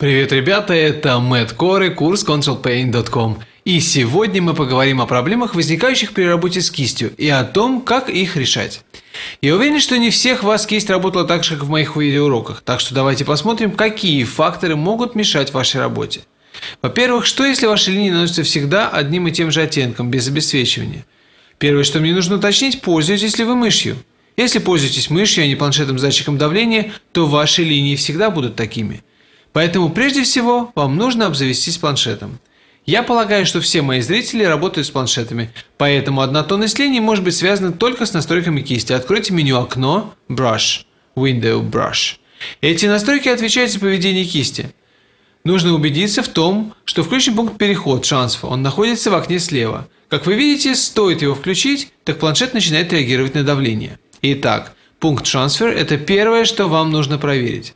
Привет, ребята, это Мэтт и курс consolepaint.com. И сегодня мы поговорим о проблемах, возникающих при работе с кистью, и о том, как их решать. Я уверен, что не всех вас кисть работала так же, как в моих видеоуроках, так что давайте посмотрим, какие факторы могут мешать вашей работе. Во-первых, что если ваши линии наносятся всегда одним и тем же оттенком, без обесцвечивания? Первое, что мне нужно уточнить, пользуетесь ли вы мышью. Если пользуетесь мышью, а не планшетом с датчиком давления, то ваши линии всегда будут такими – Поэтому прежде всего вам нужно обзавестись планшетом. Я полагаю, что все мои зрители работают с планшетами, поэтому однотонность линий может быть связана только с настройками кисти. Откройте меню «Окно», «Brush», «Window», «Brush». Эти настройки отвечают за поведение кисти. Нужно убедиться в том, что включен пункт «Переход» Transfer, он находится в окне слева. Как вы видите, стоит его включить, так планшет начинает реагировать на давление. Итак, пункт «Transfer» – это первое, что вам нужно проверить.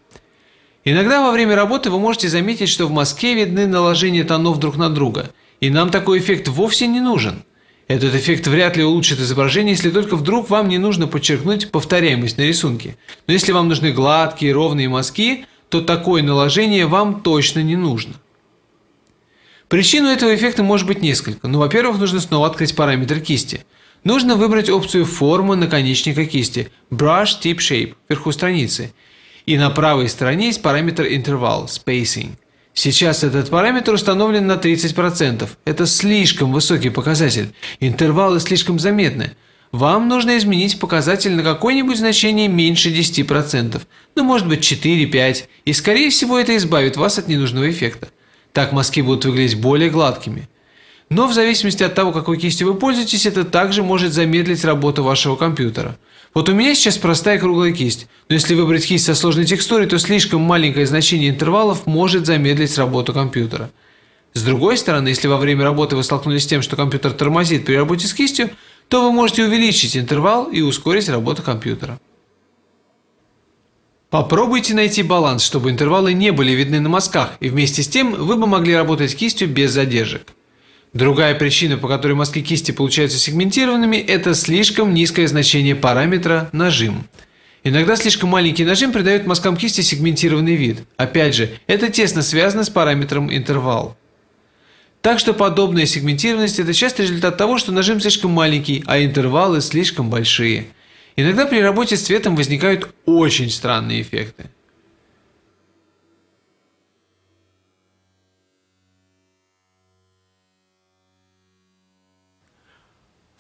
Иногда во время работы вы можете заметить, что в Москве видны наложения тонов друг на друга, и нам такой эффект вовсе не нужен. Этот эффект вряд ли улучшит изображение, если только вдруг вам не нужно подчеркнуть повторяемость на рисунке. Но если вам нужны гладкие, ровные мазки, то такое наложение вам точно не нужно. Причину этого эффекта может быть несколько. Ну, во-первых, нужно снова открыть параметр кисти. Нужно выбрать опцию формы наконечника кисти» – «Brush Tip Shape» вверху страницы – и на правой стороне есть параметр интервал, spacing. Сейчас этот параметр установлен на 30%. Это слишком высокий показатель. Интервалы слишком заметны. Вам нужно изменить показатель на какое-нибудь значение меньше 10%, ну может быть 4-5, и скорее всего это избавит вас от ненужного эффекта. Так мазки будут выглядеть более гладкими. Но в зависимости от того, какой кистью вы пользуетесь, это также может замедлить работу вашего компьютера. Вот у меня сейчас простая круглая кисть, но если выбрать кисть со сложной текстурой, то слишком маленькое значение интервалов может замедлить работу компьютера. С другой стороны, если во время работы вы столкнулись с тем, что компьютер тормозит при работе с кистью, то вы можете увеличить интервал и ускорить работу компьютера. Попробуйте найти баланс, чтобы интервалы не были видны на мазках, и вместе с тем вы бы могли работать кистью без задержек. Другая причина, по которой мазки кисти получаются сегментированными, это слишком низкое значение параметра «нажим». Иногда слишком маленький нажим придает мазкам кисти сегментированный вид. Опять же, это тесно связано с параметром «интервал». Так что подобная сегментированность – это часто результат того, что нажим слишком маленький, а интервалы слишком большие. Иногда при работе с цветом возникают очень странные эффекты.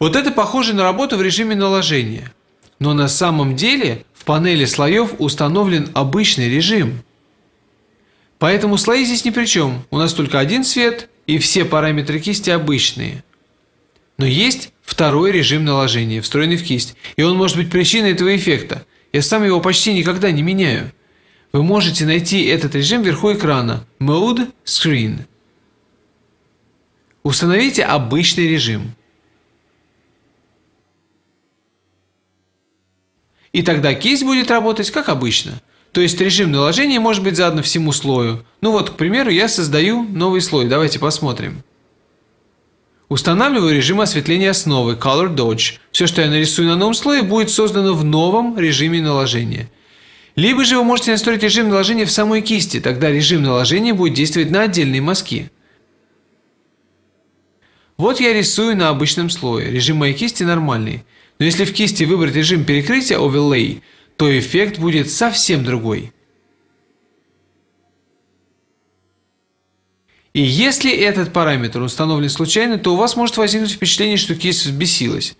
Вот это похоже на работу в режиме наложения. Но на самом деле в панели слоев установлен обычный режим. Поэтому слои здесь ни при чем. У нас только один цвет и все параметры кисти обычные. Но есть второй режим наложения, встроенный в кисть. И он может быть причиной этого эффекта. Я сам его почти никогда не меняю. Вы можете найти этот режим вверху экрана – Mode Screen. Установите обычный режим. И тогда кейс будет работать как обычно. То есть режим наложения может быть задан всему слою. Ну вот, к примеру, я создаю новый слой. Давайте посмотрим. Устанавливаю режим осветления основы Color Dodge. Все, что я нарисую на новом слое, будет создано в новом режиме наложения. Либо же вы можете настроить режим наложения в самой кисти, тогда режим наложения будет действовать на отдельные мазки. Вот я рисую на обычном слое, режим моей кисти нормальный. Но если в кисти выбрать режим перекрытия Overlay, то эффект будет совсем другой. И если этот параметр установлен случайно, то у вас может возникнуть впечатление, что кисть взбесилась.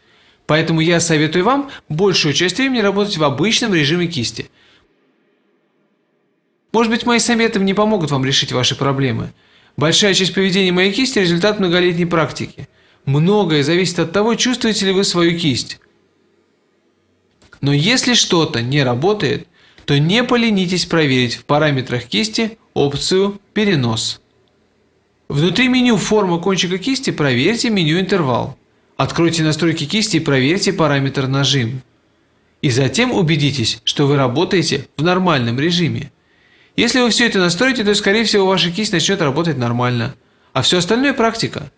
Поэтому я советую вам большую часть времени работать в обычном режиме кисти. Может быть мои советы не помогут вам решить ваши проблемы. Большая часть поведения моей кисти – результат многолетней практики. Многое зависит от того, чувствуете ли вы свою кисть. Но если что-то не работает, то не поленитесь проверить в параметрах кисти опцию «Перенос». Внутри меню «Форма кончика кисти» проверьте меню «Интервал». Откройте настройки кисти и проверьте параметр «Нажим». И затем убедитесь, что вы работаете в нормальном режиме. Если вы все это настроите, то, скорее всего, ваша кисть начнет работать нормально. А все остальное – практика.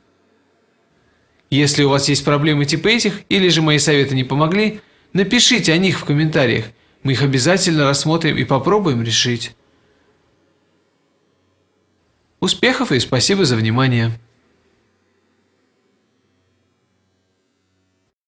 Если у вас есть проблемы типа этих, или же мои советы не помогли, напишите о них в комментариях. Мы их обязательно рассмотрим и попробуем решить. Успехов и спасибо за внимание.